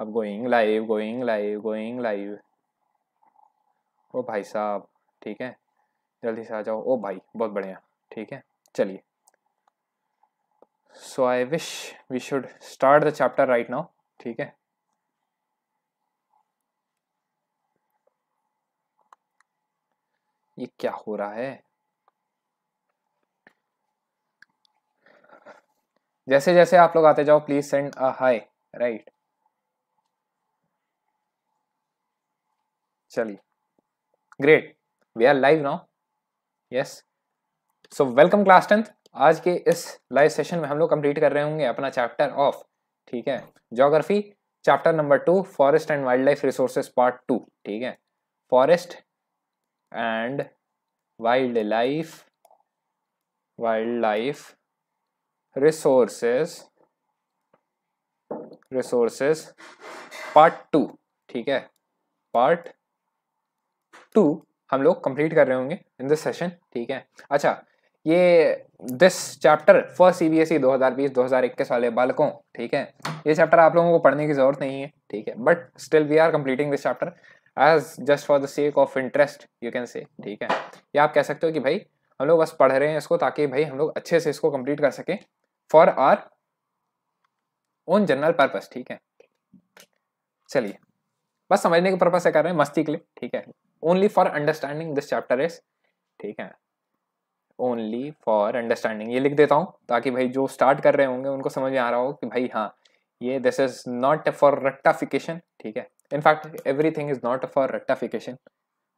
अब going live going live going live ओ भाई साहब ठीक है जल्दी से आ जाओ ओ भाई बहुत बढ़िया ठीक है चलिए so I wish we should start the chapter right now ठीक है ये क्या हो रहा है जैसे जैसे आप लोग आते जाओ please send a hi right चलिए great we are live now yes so welcome class tenth आज के इस लाइव सेशन में हम लोग कंप्लीट कर रहे होंगे अपना चैप्टर ऑफ ठीक है geography chapter number two forest and wild life resources part two ठीक है forest and wild wildlife wild life resources resources part two ठीक है पार्ट टू हम लोग कंप्लीट कर रहे होंगे इन दिस सेशन ठीक है अच्छा ये this chapter for C B S E दो हज़ार बीस दो हज़ार इक्कीस वाले बालकों ठीक है ये चैप्टर आप लोगों को पढ़ने की ज़रूरत नहीं है ठीक है but still we are completing this chapter as just for the sake of interest you can say ठीक है या आप कह सकते हो कि भाई हम लोग बस पढ़ रहे हैं इसको ताकि भाई हम लोग अच्छे से इसको कंप्लीट कर सकें for our own general purpose ठीक है चलिए बस समझने के पर्पज़ से कर रहे हैं मस्ती के लिए ठीक है only for understanding this chapter is ठीक है ओनली फॉर अंडरस्टैंडिंग ये लिख देता हूँ ताकि भाई जो स्टार्ट कर रहे होंगे उनको समझ में आ रहा हो कि भाई हाँ ये this is not for rectification ठीक है in fact everything is not for rectification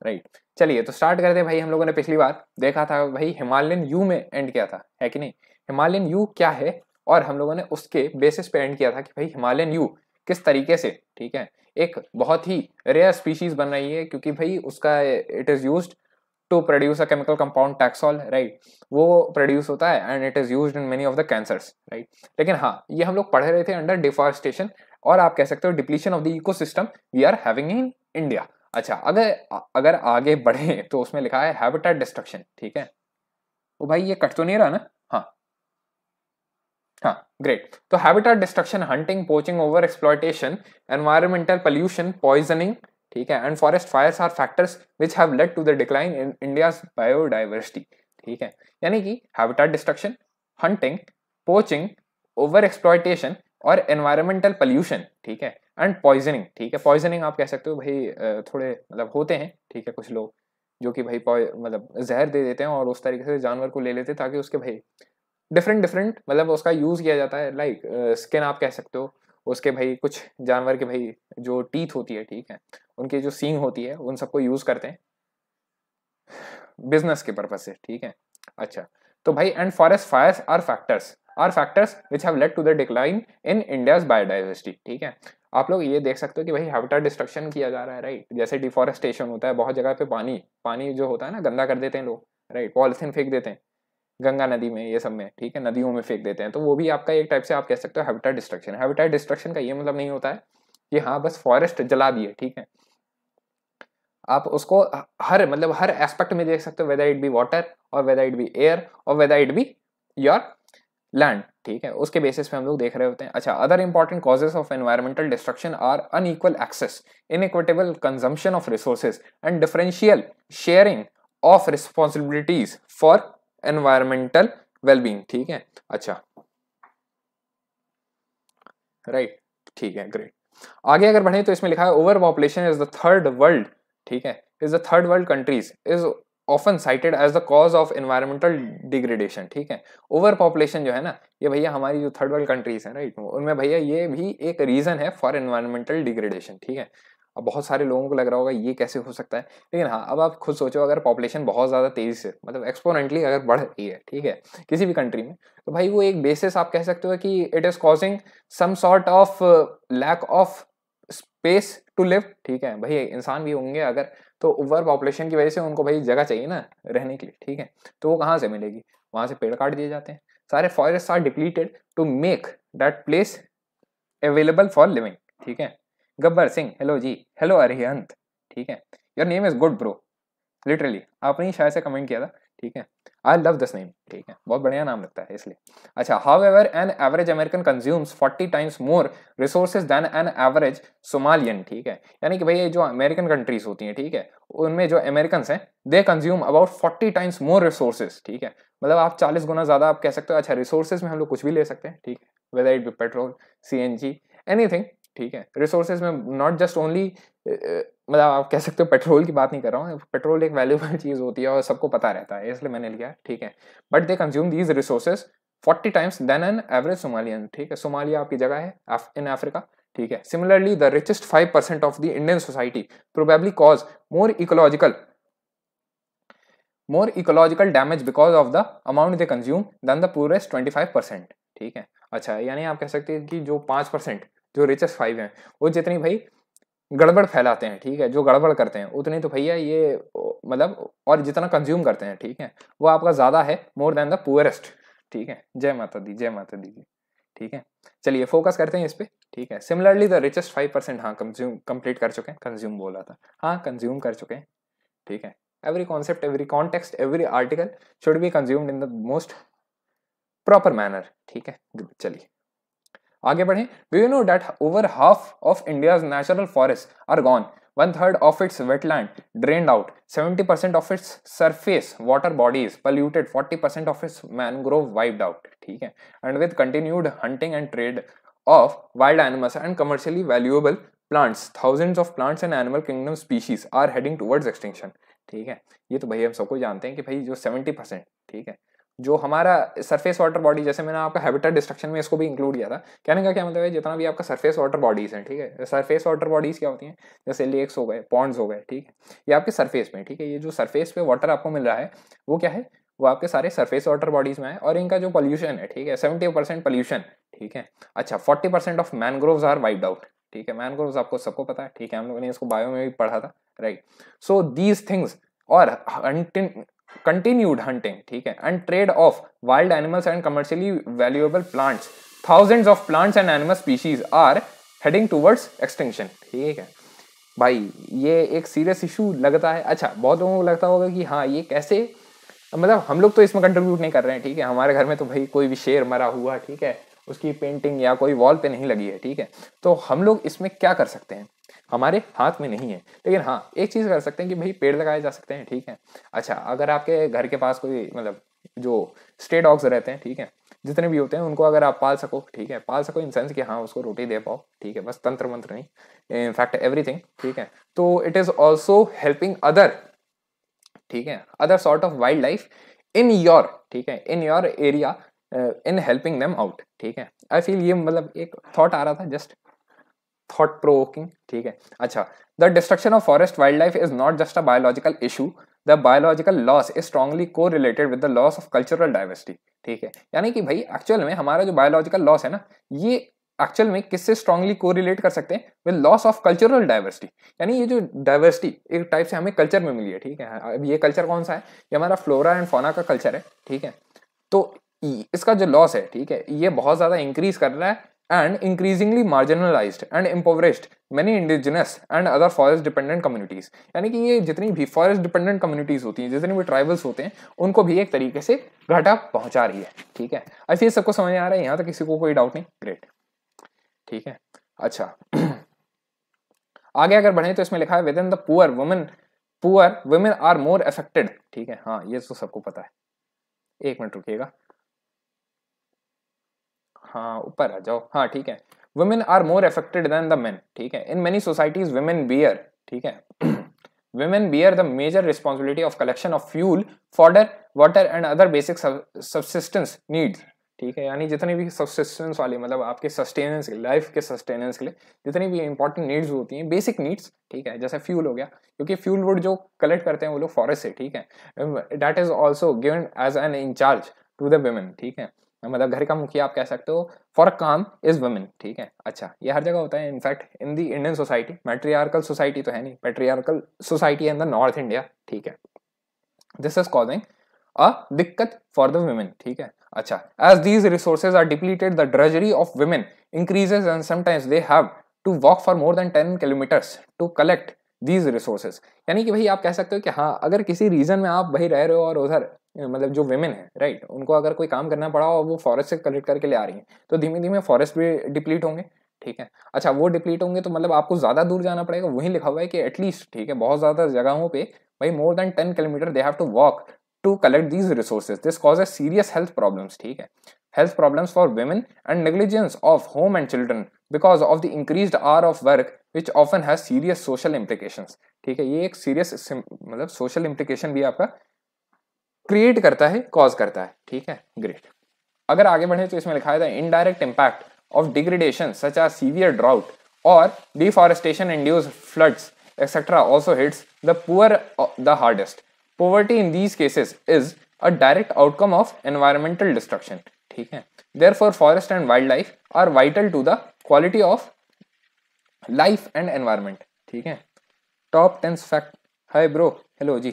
right चलिए तो स्टार्ट करते हैं भाई हम लोगों ने पिछली बार देखा था भाई हिमालयन यू में एंड किया था है कि नहीं हिमालयन यू क्या है और हम लोगों ने उसके बेसिस पे एंड किया था कि भाई हिमालयन यू किस तरीके से ठीक है एक बहुत ही रेयर स्पीशीज बन रही है क्योंकि भाई उसका it is use to produce a chemical compound taxol right वो प्रोड्यूस होता है and it is use in many of the cancers right लेकिन हाँ ये हम लोग पढ़ रहे थे अंडर डिफॉरस्टेशन और आप कह सकते हो depletion of the ecosystem we are having in India अच्छा अगर अगर आगे बढ़े तो उसमें लिखा है हैबिटेट डिस्ट्रक्शन ठीक है वो भाई ये कट तो नहीं रहा ना हाँ हाँ ग्रेट तो habitat destruction hunting poaching over exploitation environmental pollution poisoning ठीक है and forest fires are factors which have led to the decline in India biodiversity ठीक है यानी कि habitat destruction hunting poaching over exploitation और एनवायरमेंटल पोल्यूशन ठीक है and poisoning ठीक है पॉइजनिंग आप कह सकते हो भाई थोड़े मतलब होते हैं ठीक है कुछ लोग जो कि भाई मतलब जहर दे देते हैं और उस तरीके से जानवर को ले लेते हैं ताकि उसके भाई डिफरेंट डिफरेंट मतलब उसका यूज़ किया जाता है लाइक स्किन आप कह सकते हो उसके भाई कुछ जानवर के भाई जो टीथ होती है ठीक है उनकी जो सींग होती है उन सबको यूज़ करते हैं बिजनेस के पर्पज से ठीक है अच्छा तो भाई and forest fires are factors are factors which have led to the decline in India's biodiversity ठीक है आप लोग ये देख सकते हो कि भाई हैबिटेट डिस्ट्रक्शन किया जा रहा है राइट जैसे डिफॉरेस्टेशन होता है बहुत जगह पे पानी पानी जो होता है ना गंदा कर देते हैं लोग राइट पॉलिथिन फेंक देते हैं गंगा नदी में ये सब में ठीक है नदियों में फेंक देते हैं तो वो भी आपका एक टाइप से आप कह सकते हो हैबिटेट डिस्ट्रक्शन हैबिटेट डिस्ट्रक्शन का ये मतलब नहीं होता है कि हाँ बस फॉरेस्ट जला दिए ठीक है आप उसको हर मतलब हर एस्पेक्ट में देख सकते हो वेदर इट बी वाटर और वेदर इट बी एयर और whether it be your land ठीक है उसके बेसिस पे हम लोग देख रहे होते हैं अच्छा other important causes of environmental destruction are unequal access inequitable consumption of resources and differential sharing of responsibilities for environmental wellbeing ठीक है अच्छा राइट right. ठीक है ग्रेट आगे अगर बढ़े तो इसमें लिखा है over population is the third world ठीक है is the third world countries is often cited as the cause of environmental degradation ठीक है ओवर पॉपुलेशन जो है ना ये भैया हमारी जो थर्ड वर्ल्ड कंट्रीज है राइट उनमें भैया ये भी एक रीजन है फॉर एनवायरमेंटल डिग्रेडेशन ठीक है अब बहुत सारे लोगों को लग रहा होगा ये कैसे हो सकता है लेकिन हाँ अब आप खुद सोचो अगर पॉपुलेशन बहुत ज़्यादा तेज़ी से मतलब एक्सपोनेंटली अगर बढ़ रही है ठीक है किसी भी कंट्री में तो भाई वो एक बेसिस आप कह सकते हो कि it is causing some sort of lack of space to live ठीक है भाई इंसान भी होंगे अगर तो ओवर पॉपुलेशन की वजह से उनको भाई जगह चाहिए ना रहने के लिए ठीक है तो वो कहाँ से मिलेगी वहाँ से पेड़ काट दिए जाते हैं सारे forest are depleted to make that place available for living ठीक है गब्बर सिंह हेलो जी हेलो अरिहंत ठीक है your name is good bro literally आपने ही शायद से कमेंट किया था ठीक है आई लव दिस नेम ठीक है बहुत बढ़िया नाम लगता है इसलिए अच्छा however an average American consumes forty times more resources than an average Somalian ठीक है यानी कि भैया जो अमेरिकन कंट्रीज होती हैं ठीक है उनमें जो अमेरिकन हैं they consume about forty times more resources ठीक है मतलब आप चालीस गुना ज़्यादा आप कह सकते हो अच्छा रिसोर्सेज में हम लोग कुछ भी ले सकते हैं ठीक है whether it be petrol C N G anything ठीक है रिसोर्सेज में नॉट जस्ट ओनली मतलब आप कह सकते हो पेट्रोल की बात नहीं कर रहा हूँ पेट्रोल एक वैल्यूबल चीज़ होती है और सबको पता रहता है इसलिए मैंने लिया ठीक है but they consume these resources forty times than an average Somalian ठीक है सोमालिया आपकी जगह है इन अफ्रीका ठीक है similarly the richest five percent of the Indian society probably cause more ecological more ecological damage because of the amount they consume than the poorest twenty five percent ठीक है अच्छा यानी आप कह सकते हैं कि जो पाँच परसेंट जो रिचेस्ट फाइव हैं वो जितनी भाई गड़बड़ फैलाते हैं ठीक है जो गड़बड़ करते हैं उतनी तो भैया ये मतलब और जितना कंज्यूम करते हैं ठीक है वो आपका ज़्यादा है मोर देन द पुअरेस्ट ठीक है जय माता दी जय माता दी ठीक है चलिए फोकस करते हैं इस पर ठीक है similarly the richest five percent हाँ कंज्यूम कंप्लीट कर चुके हैं कंज्यूम बोला था हाँ कंज्यूम कर चुके हैं ठीक है every concept every context every article should be consumed in the most proper manner ठीक है चलिए आगे बढ़े do you know that over half of India natural forest are gone one third of its wetland drain out seventy percent of its surface water bodies polluted forty percent of its mangrove wiped out ठीक है and with continued hunting and trade of wild animals and commercially valuable plants thousands of plants and animal kingdom species are heading towards extension ठीक है ये तो भाई हम सबको जानते हैं कि भाई जो सेवेंटी परसेंट ठीक है जो हमारा सरफेस वाटर बॉडी जैसे मैंने आपका हैबिटेट डिस्ट्रक्शन में इसको भी इंक्लूड किया था कहने का क्या मतलब है जितना भी आपका सरफेस वाटर बॉडीज हैं ठीक है सरफेस वाटर बॉडीज क्या होती हैं जैसे लेक्स हो गए पॉन्ड्स हो गए ठीक है ये आपके सरफेस में ठीक है ये जो सरफेस पे वाटर आपको मिल रहा है वो क्या है वो आपके सारे सरफेस वाटर बॉडीज में है और इनका जो पॉल्यूशन है ठीक है सेवेंटी परसेंट पॉल्यूशन ठीक है अच्छा forty percent of mangroves are wiped out ठीक है मैनग्रोव्स आपको सबको पता है ठीक है हम लोगों ने इसको बायो में भी पढ़ा था राइट सो दीज थिंग्स और कंटिन्यूड हंटिंग ठीक है and trade of wild animals and commercially valuable plants thousands of plants and animal species are heading towards extension ठीक है भाई ये एक सीरियस इशू लगता है अच्छा बहुत लोगों को लगता होगा कि हाँ ये कैसे मतलब हम लोग तो इसमें कंट्रीब्यूट नहीं कर रहे हैं ठीक है हमारे घर में तो भाई कोई भी शेर मरा हुआ ठीक है उसकी पेंटिंग या कोई वॉल पे नहीं लगी है ठीक है तो हम लोग इसमें क्या कर सकते हैं हमारे हाथ में नहीं है लेकिन हाँ एक चीज़ कर सकते हैं कि भाई पेड़ लगाए जा सकते हैं ठीक है अच्छा अगर आपके घर के पास कोई मतलब जो स्टे डॉग्स रहते हैं ठीक है जितने भी होते हैं उनको अगर आप पाल सको ठीक है पाल सको इन सेंस कि हाँ उसको रोटी दे पाओ ठीक है बस तंत्र मंत्र नहीं इनफैक्ट एवरीथिंग ठीक है तो it is also helping other ठीक है other sort of wildlife in your ठीक है in your area in helping them out ठीक है आई फील ये मतलब एक थॉट आ रहा था जस्ट थॉट प्रोवोकिंग ठीक है अच्छा the destruction of forest wildlife is not just a biological issue the biological loss is strongly correlated with the loss of cultural diversity ठीक है यानी कि भाई एक्चुअल में हमारा जो बायोलॉजिकल लॉस है ना ये एक्चुअल में किससे स्ट्रांगली को रिलेट कर सकते हैं with loss of cultural diversity यानी ये जो डाइवर्सिटी एक टाइप से हमें कल्चर में मिली है ठीक है अब ये कल्चर कौन सा है ये हमारा फ्लोरा एंड फोना का कल्चर है ठीक है तो इसका जो लॉस है ठीक है ये बहुत ज़्यादा इंक्रीज कर रहा है and increasingly marginalized and impoverished many indigenous and other forest dependent communities यानी कि ये जितनी भी forest dependent communities होती हैं जितनी भी tribals होते हैं उनको भी एक तरीके से घाटा पहुंचा रही है ठीक है ऐसे अच्छा, ये सबको समझ आ रहा है यहाँ तक किसी को कोई डाउट नहीं ग्रेट ठीक है अच्छा आगे अगर बढ़े तो इसमें लिखा है within the poor women poor women are more affected ठीक है हाँ ये तो सबको पता है एक मिनट रुकिएगा हाँ ऊपर आ जाओ हाँ ठीक है women are more affected than the men ठीक है in many societies women bear ठीक है women bear the major responsibility of collection of fuel fodder water and other basic subsistence needs ठीक है यानी जितने भी सब्सिस्टेंस वाले मतलब आपके सस्टेनेंस के लाइफ के सस्टेनेंस के लिए जितनी भी इंपॉर्टेंट नीड्स होती हैं बेसिक नीड्स ठीक है जैसे फ्यूल हो गया क्योंकि फ्यूल वुड जो कलेक्ट करते हैं वो लोग फॉरेस्ट से ठीक है that is also given as an in charge to the women ठीक है मतलब घर का मुखिया आप कह सकते हो फॉर काम इज वुमेन ठीक है अच्छा ये हर जगह होता है in fact in the Indian society matriarchal society तो है नहीं patriarchal society in the North India ठीक है दिस इज कॉजिंग अ दिक्कत फॉर द वुमेन ठीक है अच्छा as these resources are depleted the drudgery of women increases and sometimes they have to walk for more than ten kilometres to collect these resources यानी कि भाई आप कह सकते हो कि हाँ अगर किसी रीजन में आप भाई रह रहे हो और उधर मतलब जो वेमेन है राइट उनको अगर कोई काम करना पड़ा हो वो फॉरेस्ट से कलेक्ट करके ले आ रही हैं तो धीमे धीमे फॉरेस्ट भी डिप्लीट होंगे ठीक है अच्छा वो डिप्लीट होंगे तो मतलब आपको ज़्यादा दूर जाना पड़ेगा वहीं लिखा हुआ है कि एटलीस्ट ठीक है बहुत ज़्यादा जगहों पे भाई more than ten kilometre they have to walk to collect these resources this cause a serious health problems ठीक है health problems for women and negligence of home and children because of the increase hour of work which often has serious social implication ठीक है ये एक serious मतलब social implication भी आपका create करता है कॉज करता है ठीक है ग्रेट अगर आगे बढ़े तो इसमें लिखा है indirect impact of degradation such as severe drought और deforestation induced floods etcetera also hits the poor the hardest poverty in these cases is a direct outcome of environmental destruction ठीक है therefore forest and wild wildlife are vital to the quality of life and environment ठीक है top tens fact hi bro hello जी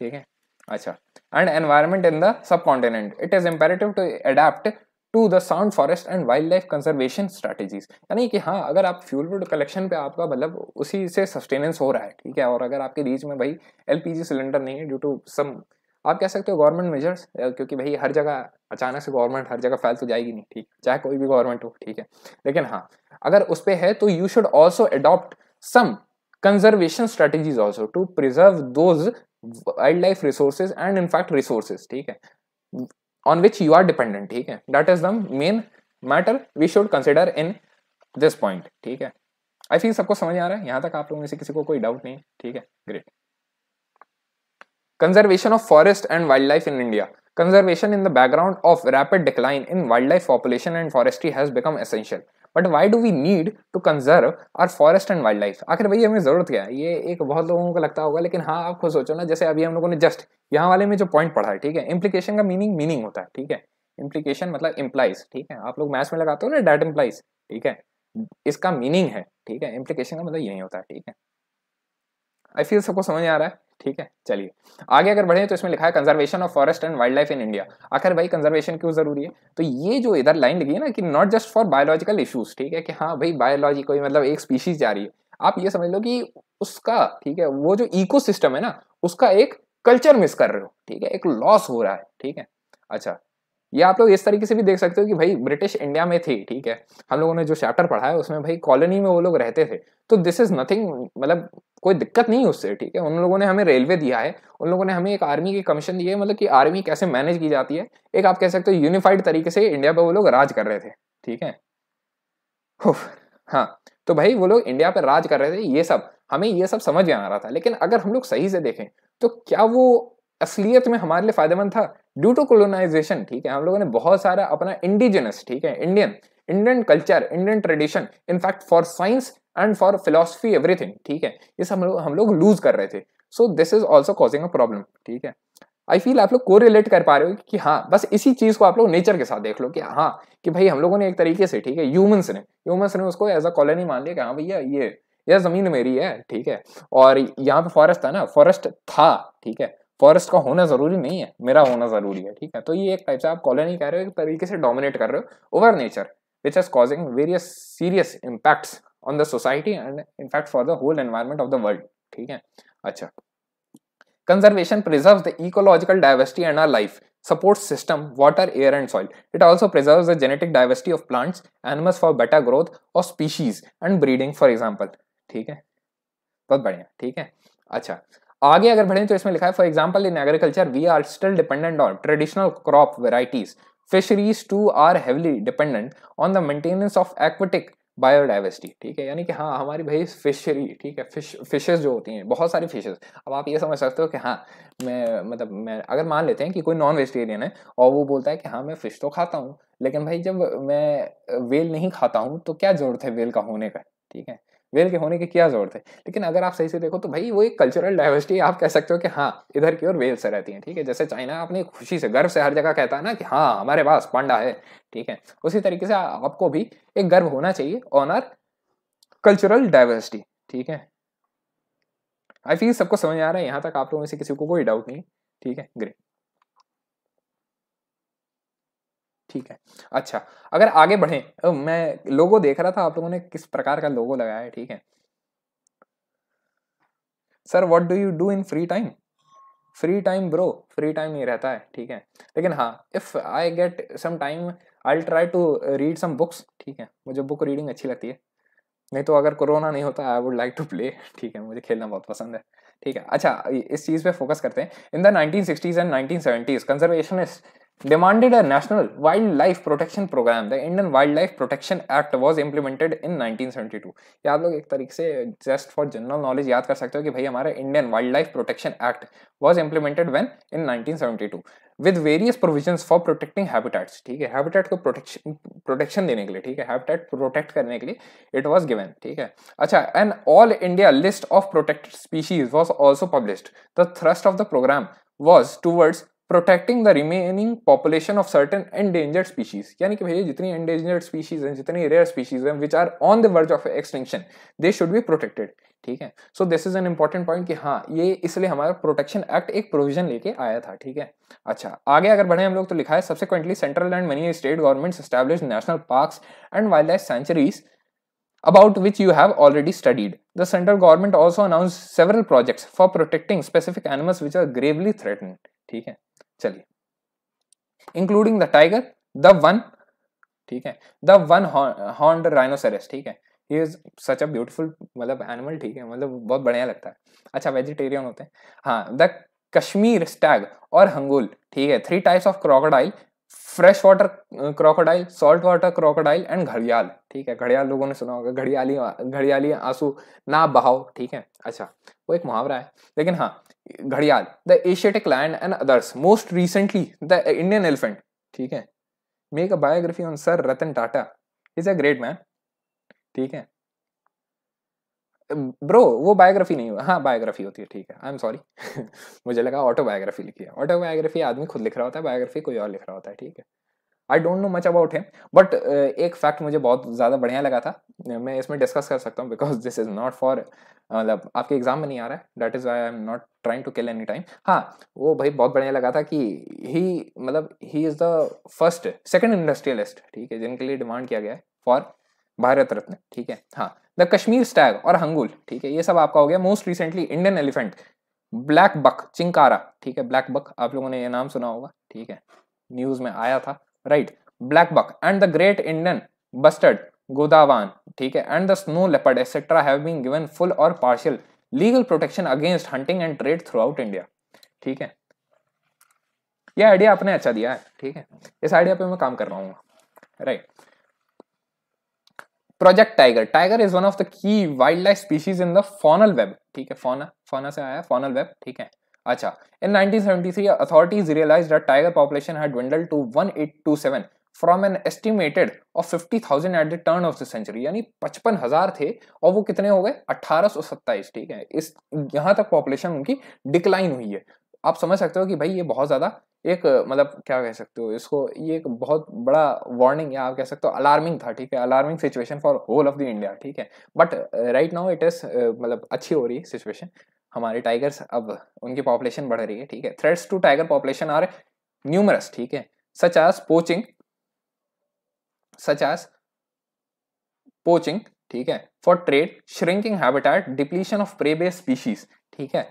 ठीक है अच्छा and environment in the subcontinent it is imperative to adapt to the sound forest and wild wildlife conservation strategies यानी कि हाँ अगर आप फ्यूल वुड कलेक्शन पे आपका मतलब उसी से सस्टेनेंस हो रहा है ठीक है और अगर आपके रीच में भाई एलपीजी सिलेंडर नहीं है ड्यू टू सम आप कह सकते हो गवर्नमेंट मेजर्स क्योंकि भाई हर जगह अचानक से गवर्नमेंट हर जगह फैल तो जाएगी नहीं ठीक चाहे कोई भी गवर्नमेंट हो ठीक है लेकिन हाँ अगर उस पर है तो you should also adopt some conservation strategies also to preserve those wild life resources and in fact resources ठीक है on which you are dependent ठीक है that is the main matter we should consider in this point ठीक है I think सबको समझ आ रहा है यहाँ तक आप लोगों में से किसी को कोई डाउट नहीं ठीक है great conservation of forest and wild wildlife in India conservation in the background of rapid decline in wildlife population and forestry has become essential but why do we need to conserve our forest and wild wildlife आखिर भाई हमें ज़रूरत क्या है ये एक बहुत लोगों को लगता होगा लेकिन हाँ आप खुद सोचो ना जैसे अभी हम लोगों ने जस्ट यहाँ वाले में जो पॉइंट पढ़ा है ठीक है इम्प्लीकेशन का मीनिंग मीनिंग होता है ठीक है इम्प्लीकेशन मतलब इम्प्लाइज ठीक है आप लोग मैथ्स में लगाते हो ना डैट इम्प्लाइज ठीक है इसका मीनिंग है ठीक है इम्प्लीकेशन का मतलब यही होता है ठीक है आई फील सबको समझ आ रहा है ठीक है चलिए आगे अगर बढ़े तो इसमें लिखा है conservation of forest and wild wildlife in India आखिर भाई कंजर्वेशन क्यों जरूरी है तो ये जो इधर लाइन लगी है ना कि not just for biological issues ठीक है कि हाँ भाई बायोलॉजी कोई मतलब एक स्पीशीज जा रही है आप ये समझ लो कि उसका ठीक है वो जो इको है ना उसका एक कल्चर मिस कर रहे हो ठीक है एक लॉस हो रहा है ठीक है अच्छा ये आप लोग इस तरीके से भी देख सकते हो कि भाई ब्रिटिश इंडिया में थी ठीक है हम लोगों ने जो चैप्टर पढ़ा है उसमें भाई कॉलोनी में वो लोग रहते थे तो दिस इज नथिंग मतलब कोई दिक्कत नहीं उससे ठीक है उन लोगों ने हमें रेलवे दिया है उन लोगों ने हमें एक आर्मी की कमीशन दी है मतलब कि आर्मी कैसे मैनेज की जाती है एक आप कह सकते हो यूनिफाइड तरीके से इंडिया पर वो लोग राज कर रहे थे ठीक है हाँ तो भाई वो लोग इंडिया पर राज कर रहे थे ये सब हमें ये सब समझ में आ रहा था लेकिन अगर हम लोग सही से देखें तो क्या वो असलियत में हमारे लिए फायदेमंद था ड्यू टू कोलोनाइजेशन ठीक है हम लोगों ने बहुत सारा अपना इंडिजिनस ठीक है Indian Indian culture Indian tradition in fact for science and for philosophy everything ठीक है ये सब हम लोग हम लोग लूज कर रहे थे so this is also causing a problem ठीक है आई फील आप लोग को रिलेट कर पा रहे हो कि हाँ बस इसी चीज को आप लोग नेचर के साथ देख लो कि हाँ कि भाई हम लोगों ने एक तरीके से ठीक है ह्यूमंस ने ह्यूमंस ने उसको एज अ कॉलोनी मान लिया कि हाँ भैया ये यह जमीन मेरी है ठीक है और यहाँ पे फॉरेस्ट था ना फॉरेस्ट था ठीक है फॉरेस्ट का होना जरूरी नहीं है मेरा होना जरूरी है ठीक है तो ये एक टाइप से आप कॉलोनी कह रहे हो एक तरीके से डोमिनेट कर रहे हो over nature which is causing various serious impacts on the society and in fact for the whole environment of the world ठीक है अच्छा conservation preserve the ecological diversity and our life support system water air and soil it also preserve the genetic diversity of plants animals for better growth और species and breeding for example ठीक है बहुत बढ़िया ठीक है अच्छा आगे अगर बढ़े तो इसमें लिखा है for example in agriculture we are still dependent on traditional crop varieties fisheries too are heavily dependent on the maintenance of aquatic biodiversity ठीक है यानी कि हाँ हमारी भाई फिशरी ठीक है फिश फिशेज जो होती हैं बहुत सारी फिशेज अब आप ये समझ सकते हो कि हाँ मैं मतलब मैं अगर मान लेते हैं कि कोई नॉन वेजिटेरियन है और वो बोलता है कि हाँ मैं फ़िश तो खाता हूँ लेकिन भाई जब मैं वेल नहीं खाता हूँ तो क्या ज़रूरत है वेल का होने का ठीक है वेल के होने की क्या जरूरत है लेकिन अगर आप सही से देखो तो भाई वो एक कल्चरल डाइवर्सिटी आप कह सकते हो कि हाँ इधर की ओर वेल से रहती है ठीक है जैसे चाइना अपनी खुशी से गर्व से हर जगह कहता है ना कि हाँ हमारे पास पांडा है ठीक है उसी तरीके से आपको भी एक गर्व होना चाहिए ऑन आर कल्चरल डाइवर्सिटी ठीक है आई थिंक सबको समझ आ रहा है यहाँ तक आप लोगों से किसी को कोई डाउट नहीं ठीक है ग्रेट ठीक है अच्छा अगर आगे बढ़े मैं लोगो देख रहा था आप लोगों ने किस प्रकार का लोगो लगाया है ठीक है sir what do you do in free time free time bro free time ही रहता है ठीक है लेकिन हाँ if I get some time I try to read some books ठीक है मुझे बुक रीडिंग अच्छी लगती है नहीं तो अगर कोरोना नहीं होता I would like to play ठीक है मुझे खेलना बहुत पसंद है ठीक है अच्छा इस चीज़ पे फोकस करते हैं in the nineteen sixties and nineteen seventies conservationist demanded a national wildlife protection program. The Indian Wildlife Protection Act was implemented in 1972. ये आप लोग एक तरीके से just for general knowledge याद कर सकते हो कि भाई हमारा Indian Wildlife Protection Act was implemented when in 1972 with various provisions for protecting habitats. ठीक है habitat को protection protection देने के लिए ठीक है habitat protect करने के लिए it was given. ठीक है अच्छा an all India list of protected species was also published. The thrust of the program was towards protecting the remaining population of certain endangered species यानी कि भैया जितनी एंडेंजर्ड स्पीशीज हैं जितनी रेयर स्पीशीज हैं which are on the verge of extinction they should be protected ठीक है so this is an important point कि हाँ ये इसलिए हमारा प्रोटेक्शन एक्ट एक प्रोविजन लेके आया था ठीक है अच्छा आगे अगर बढ़े हम लोग तो लिखा है subsequently central and many state government establish national park and wild life sanctuaries about which you have already studied the central government also announce several projects for protecting specific animals which are gravely threaten ठीक है चलिए including the tiger the one ठीक है the one horn rhinoceros ठीक है ये is such अ मतलब animal ठीक है मतलब बहुत बढ़िया लगता है अच्छा वेजिटेरियन होते हैं हाँ द कश्मीर स्टैग और हंगुल ठीक है three types of crocodile fresh water crocodile salt water crocodile and घड़ियाल ठीक है घड़ियाल लोगों ने सुना होगा घड़ियाली घड़ियाली आंसू ना बहाओ ठीक है अच्छा वो एक मुहावरा है लेकिन हाँ घड़ियाल the Asiatic land and others most recently the Indian elephant ठीक है make a biography on sir Ratan Tata is a great man ठीक है ब्रो वो बायोग्राफी नहीं हुआ हाँ बायोग्राफी होती है ठीक है आई एम सॉरी मुझे लगा ऑटोबायोग्राफी लिखी है ऑटोबायोग्राफी आदमी खुद लिख रहा होता है बायोग्राफी कोई और लिख रहा होता है ठीक है I don't know much about him but एक फैक्ट मुझे बहुत ज़्यादा बढ़िया लगा था मैं इसमें डिस्कस कर सकता हूँ because this is not for मतलब आपके एग्जाम में नहीं आ रहा है that is I am not trying to kill any time हाँ वो भाई बहुत बढ़िया लगा था कि ही मतलब he is the first second industrialist ठीक है जिनके लिए डिमांड किया गया है फॉर भारत रत्न ठीक है हाँ द कश्मीर स्टैग और हंगुल ठीक है ये सब आपका हो गया most recently Indian elephant black buck chinkara ठीक है ब्लैक बक आप लोगों ने ये नाम सुना होगा ठीक है न्यूज़ में आया था right black buck and the great Indian bustard godawan ठीक है and the snow leopard etcetera have been given full और partial legal protection against hunting and trade throughout India ठीक है ये आइडिया आपने अच्छा दिया है ठीक है इस आइडिया पे मैं काम कर रहा हूँ right project tiger tiger is one of the key wild life species in the faunal web ठीक है फोना फोना से आया फोनल वेब ठीक है अच्छा in 1973 authorities realise that tiger population had dwindle to 1827 from an estimated of 50,000 at the turn of the century यानी 55,000 थे और वो कितने हो गए 1827 ठीक है इस यहाँ तक पॉपुलेशन उनकी डिक्लाइन हुई है आप समझ सकते हो कि भाई ये बहुत ज़्यादा एक मतलब क्या कह सकते हो इसको ये एक बहुत बड़ा वार्निंग या आप कह सकते हो अलार्मिंग था ठीक है alarming situation for whole of the India ठीक है but right now it is मतलब अच्छी हो रही है सिचुएशन हमारे टाइगर्स अब उनकी पॉपुलेशन बढ़ रही है ठीक है threats to tiger population are numerous ठीक है सच आज पोचिंग सच एज पोचिंग ठीक है for trade shrinking habitat depletion of prey base species ठीक है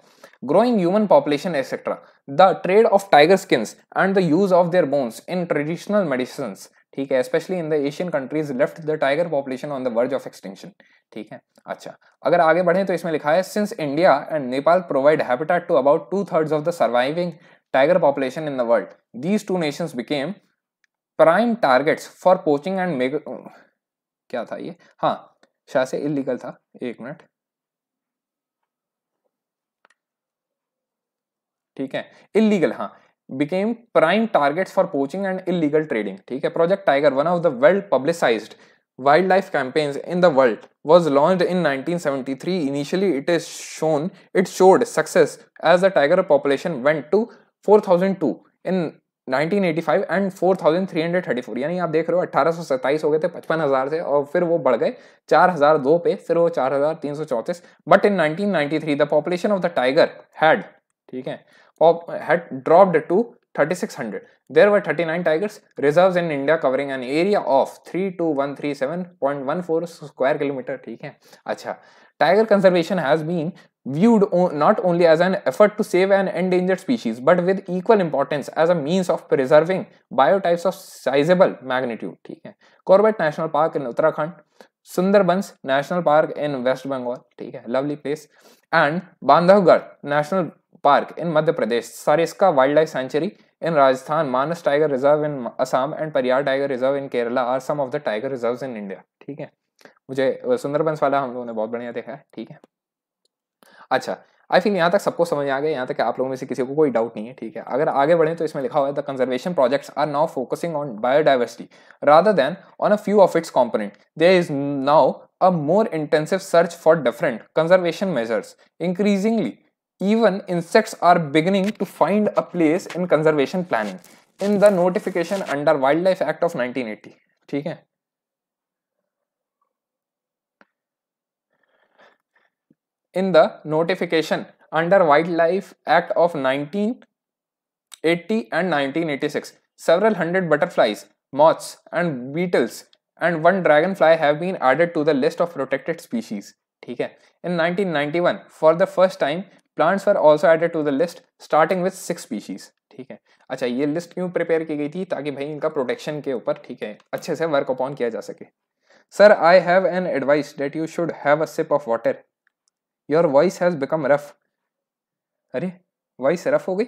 growing human population etcetera the trade of tiger skins and the use of their bones in traditional medicines ठीक है specially in the Asian countries left the tiger population on the verge of extension ठीक है अच्छा अगर आगे बढ़े तो इसमें लिखा है since India and Nepal provide habitat to about two thirds of the surviving tiger population in the world these two nations became prime targets for poaching and मेग क्या था ये हाँ शायद से इलीगल था एक मिनट ठीक है इलीगल हाँ became prime targets for poaching and illegal trading ठीक है project tiger one of the world publicise wild life campaigns in the world was launch in 1973 initially it is shown it showed success as the tiger population went to 4002 in 1985 and 4334 यानी आप देख रहे हो अट्ठारह हो गए थे पचपन हजार से और फिर वो बढ़ गए 4002 पे फिर वो 4334 but in three the population of the tiger had ठीक है had dropped to 3600. There were 39 tigers reserves in India covering an area of 32137.14 square kilometer. ठीक है अच्छा tiger conservation has been viewed not only as an effort to save an endangered species but with equal importance as a means of preserving biotypes of sizable magnitude. ठीक है Corbett National Park in Uttarakhand, Sundarbans National Park in West Bengal. ठीक है lovely place and Bandhavgarh National in Madhya Pradesh Pradesh, wild life sanctuary in Rajasthan Manas tiger reserve in Assam and Periyar tiger reserve in Kerala are some of the tiger reserve in India ठीक है मुझे सुंदर वाला हम लोगों ने बहुत बढ़िया देखा है ठीक है अच्छा आई थिंक यहाँ तक सबको समझ आ गया यहाँ तक आप लोगों में से किसी को कोई डाउट नहीं है ठीक है अगर आगे बढ़े तो इसमें लिखा हुआ है the conservation projects are now focusing on biodiversity rather than on a few of its component there is now a more intensive search for different conservation measures increasingly even insects are beginning to find a place in conservation planning in the notification under wildlife act of 1980 in the notification under wildlife act of 1980 and 1986 several hundred butterflies moths and beetles and one dragonfly have been added to the list of protected species in 1991 for the first time plants were also added to the list starting with six species ठीक है अच्छा ये list क्यों prepare की गई थी ताकि भाई इनका प्रोटेक्शन के ऊपर ठीक है अच्छे से वर्क अपॉन किया जा सके sir I have an advice that you should have a sip of water your voice has become rough अरे वॉइस रफ हो गई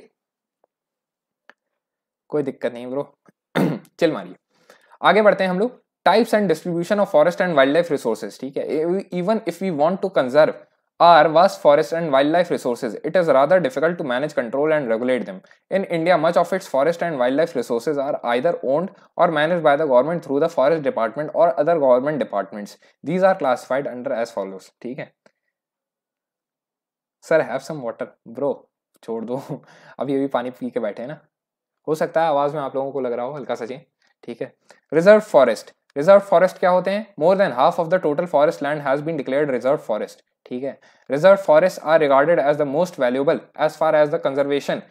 कोई दिक्कत नहीं ब्रो चल मारिए आगे बढ़ते हैं हम लोग types and distribution of forest and wild life resources ठीक है even if we want to conserve our vast forest and wild life resources it is rather difficult to manage control and regulate them in India much of its forest and wild life resources are either owned और manage by the government through the forest department और other government departments these are classified under as follows ठीक है sir have some water bro छोड़ दो अभी अभी पानी P के बैठे हैं ना हो सकता है आवाज़ में आप लोगों को लग रहा हो हल्का सचिन ठीक है रिजर्व फॉरेस्ट रिजर्व फॉरेस्ट क्या होते हैं more than half of the total forest land has been declare reserve forest ठीक है reserve forest are regarded as the most valuable as far as the conservation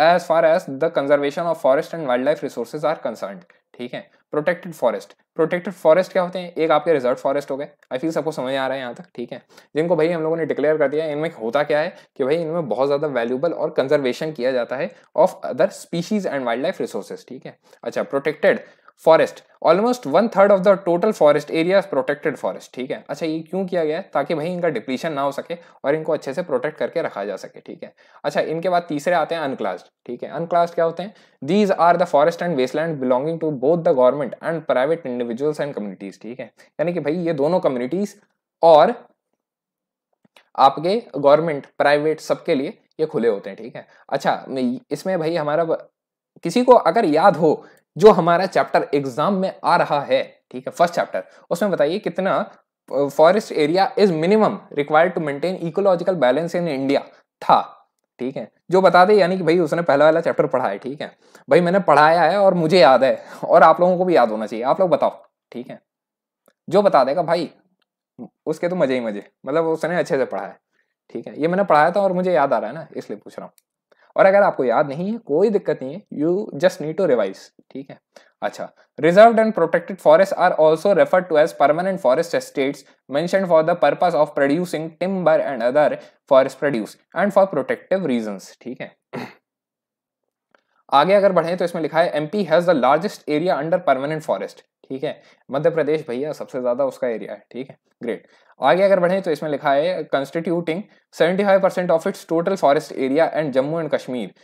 as far as the conservation of forest and wild life resources are concern ठीक है protected forest protected forest क्या होते हैं एक आपके reserve forest हो गए I feel सबको समझ आ रहा है यहाँ तक ठीक है जिनको भाई हम लोगों ने डिक्लेयर कर दिया इनमें होता क्या है कि भाई इनमें बहुत ज़्यादा वैल्यूबल और कंजर्वेशन किया जाता है of other species and wild life resources ठीक है अच्छा protected forest almost one third of the total forest area protected forest ठीक है अच्छा ये क्यों किया गया है ताकि भाई इनका डिप्लीशन ना हो सके और इनको अच्छे से प्रोटेक्ट करके रखा जा सके ठीक है अच्छा इनके बाद तीसरे आते हैं अनक्लास्ड ठीक है अनक्लास्ड क्या होते हैं these are the forest and wasteland belonging to both the government and private individuals and communities ठीक है यानी कि भाई ये दोनों कम्युनिटीज और आपके गवर्नमेंट प्राइवेट सबके लिए ये खुले होते हैं ठीक है अच्छा इसमें भाई हमारा किसी को अगर याद हो जो हमारा चैप्टर एग्जाम में आ रहा है ठीक है फर्स्ट चैप्टर उसमें बताइए कितना forest area is minimum required to maintain ecological balance in India था ठीक है जो बता दे यानी कि भाई उसने पहला वाला चैप्टर पढ़ा है ठीक है भाई मैंने पढ़ाया है और मुझे याद है और आप लोगों को भी याद होना चाहिए आप लोग बताओ ठीक है जो बता देगा भाई उसके तो मजे ही मजे मतलब उसने अच्छे से पढ़ा है ठीक है ये मैंने पढ़ाया था और मुझे याद आ रहा है ना इसलिए पूछ रहा हूँ और अगर आपको याद नहीं है कोई दिक्कत नहीं है you just need to revise ठीक है अच्छा reserve and protected forest are also refer to as permanent forest states mansion for the purpose of producing timber and other forest produce and for protective reason ठीक है आगे अगर बढ़े तो इसमें लिखा है MP has the largest area under permanent forest ठीक है मध्य प्रदेश भैया सबसे ज़्यादा उसका एरिया है ठीक है ग्रेट आगे अगर बढ़े तो इसमें लिखा है constituting 75 percent of its total forest area and Jammu and Kashmir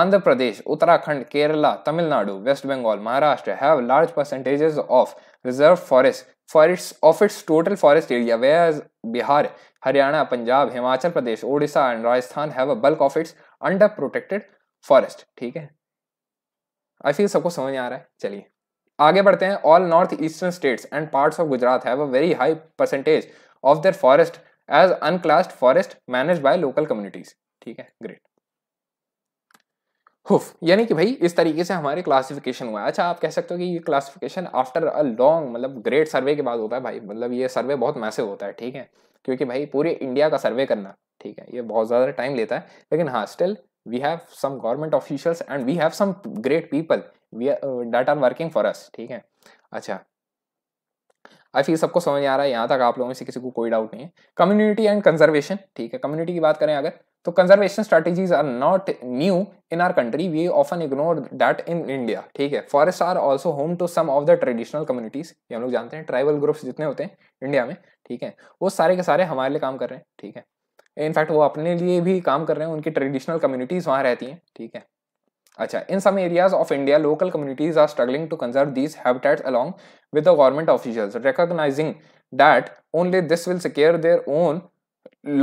Andhra Pradesh Uttarakhand Kerala Tamil Nadu west Bengal Maharashtra have large percentages of reserve forest for its of its total forest area way Bihar Haryana Punjab Himachal Pradesh Odisha and Rajasthan have a bulk of its under protected forest ठीक है I feel सबको समझ में आ रहा है चलिए आगे बढ़ते हैं all north eastern states and parts of Gujarat have a very high percentage of their forest as unclassed forest manage by local communities ठीक है ग्रेट हुफ यानी कि भाई इस तरीके से हमारे क्लासिफिकेशन हुआ है अच्छा आप कह सकते हो कि ये क्लासिफिकेशन आफ्टर अ लॉन्ग मतलब ग्रेट सर्वे के बाद होता है भाई मतलब ये सर्वे बहुत मैसिव होता है ठीक है क्योंकि भाई पूरे इंडिया का सर्वे करना ठीक है ये बहुत ज़्यादा टाइम लेता है लेकिन हाँ still we have some government officials and we have some great people we that are working for us ठीक है अच्छा आई अच्छा, फिर सबको समझ आ रहा है यहाँ तक आप लोगों से किसी को कोई डाउट नहीं है कम्युनिटी एंड कंजर्वेशन ठीक है कम्युनिटी की बात करें अगर तो conservation strategies are not new in our country we often ignore that in India ठीक है forest are also home to some of the traditional communities ये हम लोग जानते हैं ट्राइबल ग्रुप्स जितने होते हैं इंडिया में ठीक है वो सारे के सारे हमारे लिए काम कर रहे हैं ठीक है इनफैक्ट वो अपने लिए भी काम कर रहे हैं उनकी ट्रेडिशनल कम्युनिटीज़ वहाँ रहती हैं ठीक है अच्छा in some areas of India local communities are struggling to conserve these habitats along with the government officials recognising that only this will secure their own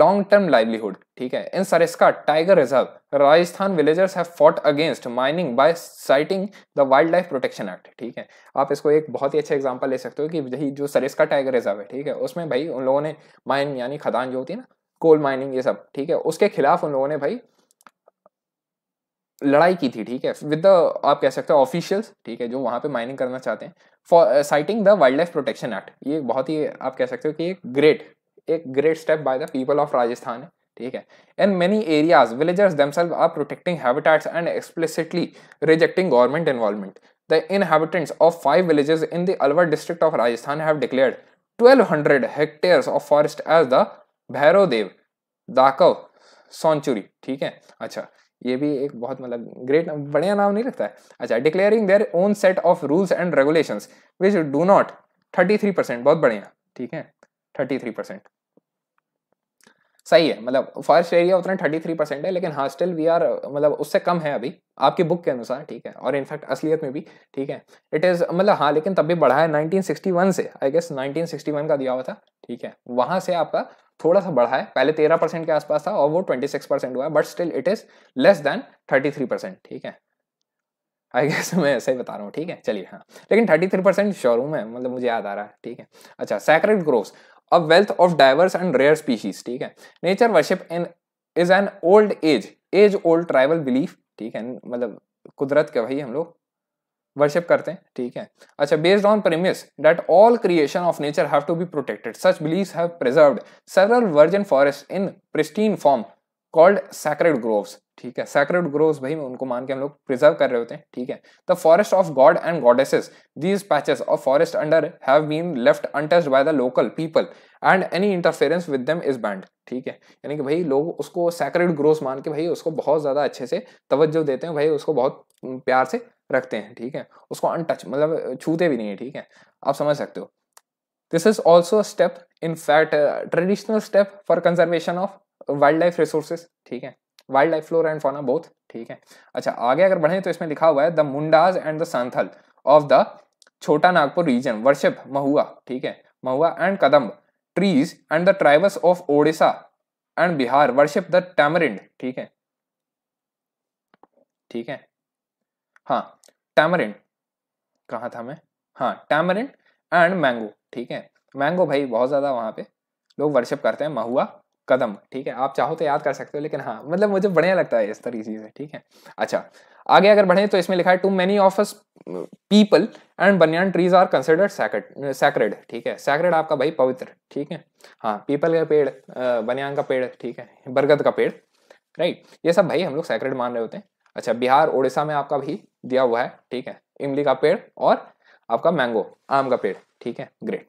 long term livelihood ठीक है in Sariska tiger reserve Rajasthan villagers have fought against mining by citing the wildlife protection act ठीक है आप इसको एक बहुत ही अच्छा example ले सकते हो कि जो सरेस्का टाइगर रिजर्व है ठीक है उसमें भाई उन लोगों ने माइन यानी खदान जो होती है ना कोल माइनिंग ये सब ठीक है उसके खिलाफ उन लोगों ने भाई लड़ाई की थी ठीक है विद द आप कह सकते हो ऑफिशियल्स ठीक है जो वहां पे माइनिंग करना चाहते हैं for citing the wildlife protection act ये बहुत ही आप कह सकते हो कि एक ग्रेट एक great step by the people of Rajasthan है ठीक है in many areas villagers themselves are protecting habitats and explicitly rejecting government involvement the inhabitants of five villages in the Alwar district of Rajasthan have declared 1200 hectares of forest as the Bhairav Dev Dakav Sonchuri ठीक है अच्छा ये भी एक बहुत मतलब ग्रेट बढ़िया नाम नहीं लगता है अच्छा declaring their own set of rules and regulation which do not thirty three percent बहुत बढ़िया ठीक है थर्टी थ्री परसेंट सही है मतलब फर्स्ट एरिया उतना थर्टी थ्री परसेंट है लेकिन हॉस्टल वी आर मतलब उससे कम है अभी आपकी बुक के अनुसार ठीक है और इनफैक्ट असलियत में भी ठीक है इट इज़ मतलब हाँ लेकिन तब भी बढ़ा है 1961 से आई गेस 1961 का दिया हुआ था ठीक है वहां से आपका थोड़ा सा बढ़ा है पहले तेरह परसेंट के आसपास था और वो ट्वेंटी सिक्स परसेंट हुआ है but still it is less than thirty three percent ठीक है आई गेस मैं ऐसे ही बता रहा हूँ ठीक है चलिए हाँ लेकिन थर्टी थ्री परसेंट शोरूम है मतलब मुझे याद आ रहा है ठीक है अच्छा sacred groves a wealth of diverse and rare species ठीक है nature worship in is an old age age old tribal belief ठीक है मतलब कुदरत के भाई हम लोग वर्शिप करते हैं ठीक है अच्छा based on premise that all creation of nature have to be protected such believe have preserved several virgin forests in pristine form called sacred groves ठीक है सैक्रेड ग्रोव्स भाई उनको मान के हम लोग प्रिजर्व कर रहे होते हैं ठीक है the forest of god and goddesses these patches of forest under have been left untouched by the local people and any interference with them is banned ठीक है यानी कि भाई लोग उसको सैक्रेड ग्रोव्स मान के भाई उसको बहुत ज़्यादा अच्छे से तवज्जो देते हैं भाई उसको बहुत प्यार से रखते हैं ठीक है उसको अनटच मतलब छूते भी नहीं है ठीक है आप समझ सकते हो this is also step in fact traditional step for conservation of wild life resources ठीक है wildlife flora and fauna both ठीक है अच्छा आगे अगर बढ़े तो इसमें लिखा हुआ है the Mundas and the Santhal of the Chhota Nagpur region worship mahua ठीक है mahua and kadam trees and the tribals of Odisha and Bihar worship the tamarind ठीक है ठीक है हाँ टैमरिंड कहाँ था मैं हाँ टैमरिंड एंड मैंगो ठीक है मैंगो भाई बहुत ज़्यादा वहाँ पे लोग वर्शिप करते हैं महुआ कदम ठीक है आप चाहो तो याद कर सकते हो लेकिन हाँ मतलब मुझे बढ़िया लगता है इस तरीके से ठीक है अच्छा आगे अगर बढ़े तो इसमें लिखा है to many of us peepal and banyan trees are considered sacred ठीक है सैक्रेड आपका भाई पवित्र ठीक है हाँ पीपल का पेड़ बनियान uh, का पेड़ ठीक है बरगद का पेड़ राइट ये सब भाई हम लोग सैक्रेड मान रहे होते हैं अच्छा बिहार उड़ीसा में आपका भी दिया हुआ है ठीक है इमली का पेड़ और आपका मैंगो आम का पेड़ ठीक है ग्रेट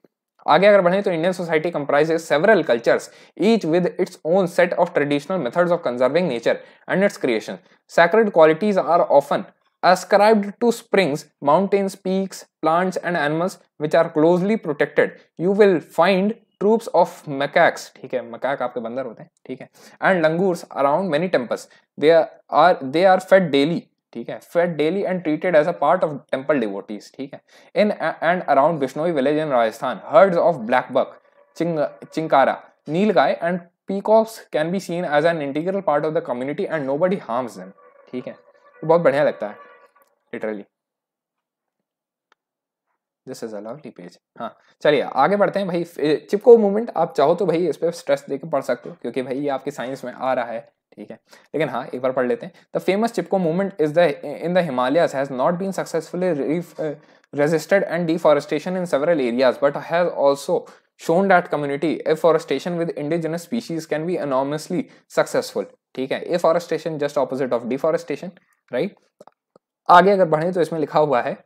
आगे अगर बढ़े तो Indian society comprise several cultures each with its own set of traditional methods of conserving nature and its creation sacred qualities are often ascribed to springs mountains peaks plants and animals which are closely protected you will find troops of macaques ठीक है macaque आपके बंदर होते हैं ठीक है and langurs around many temples they are they are fed daily ठीक है fed daily and treated as a part of temple devotees ठीक है in and around Bishnoi village in Rajasthan herds of blackbuck चिंग chinkara nilgai and peacocks can be seen as an integral part of the community and no buddy harms them ठीक है बहुत बढ़िया लगता है literally this is a lovely page हाँ चलिए आगे बढ़ते हैं भाई चिपको मूवमेंट आप चाहो तो भाई इस पर स्ट्रेस दे पढ़ सकते हो क्योंकि भाई ये आपके साइंस में आ रहा है ठीक है लेकिन हाँ एक बार पढ़ लेते हैं the famous Chipko movement is the in the Himalaya has not been successfully रिफ resisted and deforestation in several areas but has also shown that community afforestation with indigenous species can be enormously successful ठीक है afforestation just opposite of deforestation right आगे अगर बढ़े तो इसमें लिखा हुआ है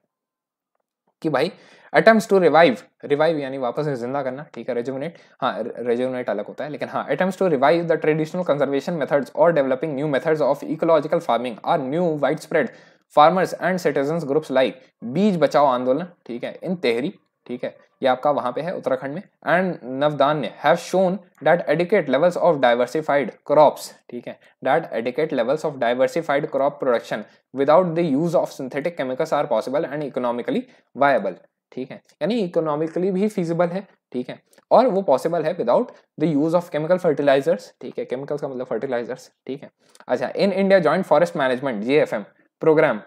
कि भाई अटेम्प्ट टू रिवाइव रिवाइव यानी वापस से जिंदा करना ठीक है रेजुमिनेट हाँ रेजुमिनेट अलग होता है लेकिन हाँ attempt to revive the traditional conservation methods और developing new methods of ecological farming are new widespread farmers and citizen groups like Beej Bachao आंदोलन ठीक है इन तेहरी ठीक है ये आपका वहां पे है उत्तराखंड में and Navdanya have shown that adequate levels of diversified crops ठीक है that adequate levels of diversified crop production without the use of synthetic chemicals are possible and economically viable ठीक है यानी इकोनॉमिकली भी फीजिबल है ठीक है और वो पॉसिबल है without the use of chemical fertilisers ठीक है केमिकल्स का मतलब फर्टिलाइजर्स ठीक है अच्छा in India joint forest management जी प्रोग्राम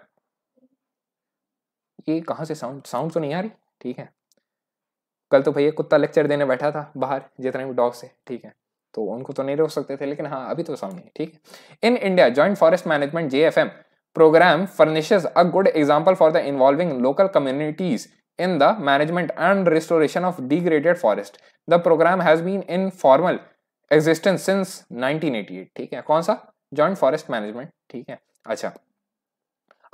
ये कहाँ से साउंड साउंड तो नहीं आ रही ठीक है कल तो भैया कुत्ता लेक्चर देने बैठा था बाहर जितने भी डॉग से ठीक है तो उनको तो नहीं रोक सकते थे लेकिन हाँ अभी तो सामने ठीक in India joint forest management J F M programme furnishes a good example for the involving local communities in the management and restoration of degraded forest the programme has been in formal existence since 1988 ठीक है कौन सा joint forest management ठीक है अच्छा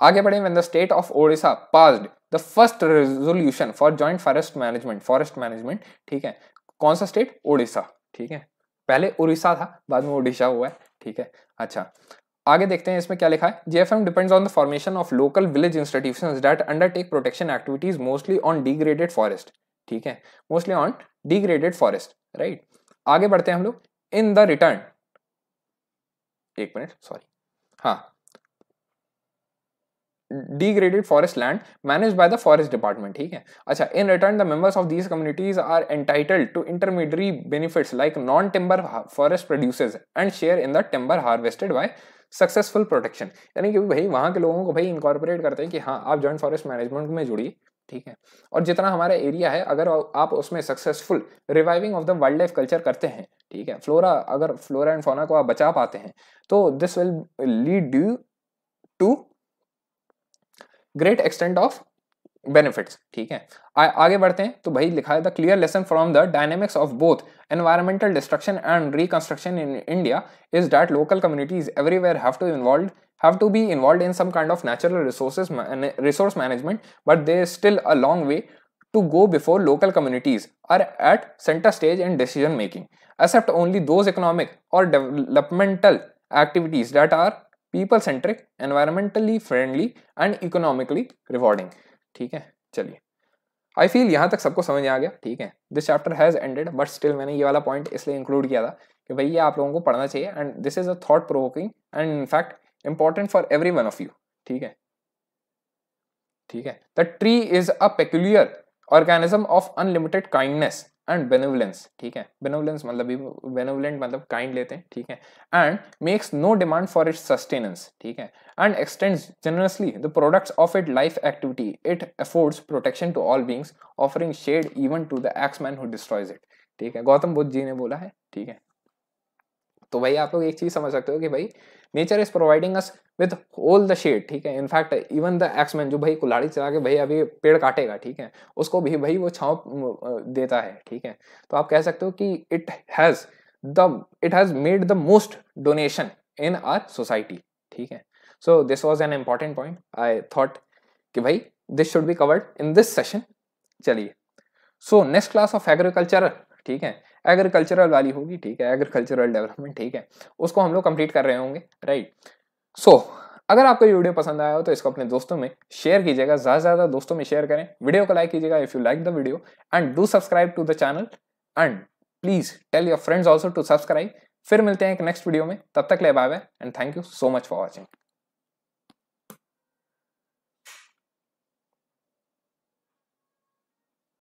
आगे बढ़े when the state of Odisha passed the first resolution for joint forest management forest management ठीक है कौन सा स्टेट ओडिशा ठीक है पहले उड़ीसा था बाद में ओडिशा हुआ है ठीक है अच्छा आगे देखते हैं इसमें क्या लिखा है GFM depends on the formation of local village institution that undertake protection activities mostly on degraded forest ठीक है mostly on degraded forest right आगे बढ़ते हैं हम लोग इन द रिटर्न एक मिनट सॉरी हाँ degraded forest land managed by the forest department ठीक है अच्छा in return the members of these communities are entitled to intermediary benefits like non timber forest producers and share in the timber harvested by successful protection यानी कि भाई वहाँ के लोगों को भाई इंकॉर्पोरेट करते हैं कि हाँ आप जॉइंट फॉरेस्ट मैनेजमेंट में जुड़िए ठीक है और जितना हमारा एरिया है अगर आप उसमें successful reviving of the wildlife culture करते हैं ठीक है फ्लोरा अगर फ्लोरा एंड फोना को आप बचा पाते हैं तो this will lead you to great extent of benefits ठीक है आ, आगे बढ़ते हैं तो भाई लिखा है the clear lesson from the dynamics of both environmental destruction and reconstruction in India is that local communities everywhere have to involve have to be involved in some kind of natural resources resource management but there is still a long way to go before local communities are at center stage in decision making accept only those economic or developmental activities that are people centric environmentally friendly and economically rewarding ठीक है चलिए I feel यहाँ तक सबको समझ आ गया ठीक है this chapter has ended but still मैंने ये वाला पॉइंट इसलिए इंक्लूड किया था कि भाई ये आप लोगों को पढ़ना चाहिए and this is a thought provoking and in fact important for every one of you ठीक है ठीक है the tree is a peculiar organism of unlimited kindness and benevolence ठीक है बेनोवलेंस मतलब बेनोवलेंट मतलब काइंड लेते हैं ठीक है and makes no demand for its sustenance ठीक है and extends generously the products of it life activity it affords protection to all beings offering shade even to the axe man who destroys it ठीक है गौतम बुद्ध जी ने बोला है ठीक है तो भाई आप लोग एक चीज समझ सकते हो कि भाई nature is providing us with all the shade ठीक है इनफैक्ट इवन द एक्समैन जो भाई कुल्हाड़ी चला के भाई अभी पेड़ काटेगा ठीक है उसको भी भाई वो छाँव देता है ठीक है तो आप कह सकते हो कि it has the it has made the most donation in our society ठीक है so this was an important point I thought कि भाई this should be covered in this session चलिए so next class of agriculture ठीक है agricultural वाली होगी ठीक है एग्रीकल्चरल डेवलपमेंट ठीक है उसको हम लोग कंप्लीट कर रहे होंगे राइट सो so, अगर आपको ये वीडियो पसंद आया हो तो इसको अपने दोस्तों में शेयर कीजिएगा ज़्यादा से ज़्यादा दोस्तों में शेयर करें वीडियो को लाइक कीजिएगा if you like the video and do subscribe to the channel and please tell your friends also to subscribe फिर मिलते हैं एक नेक्स्ट वीडियो में तब तक ले bye bye and thank you so much for watching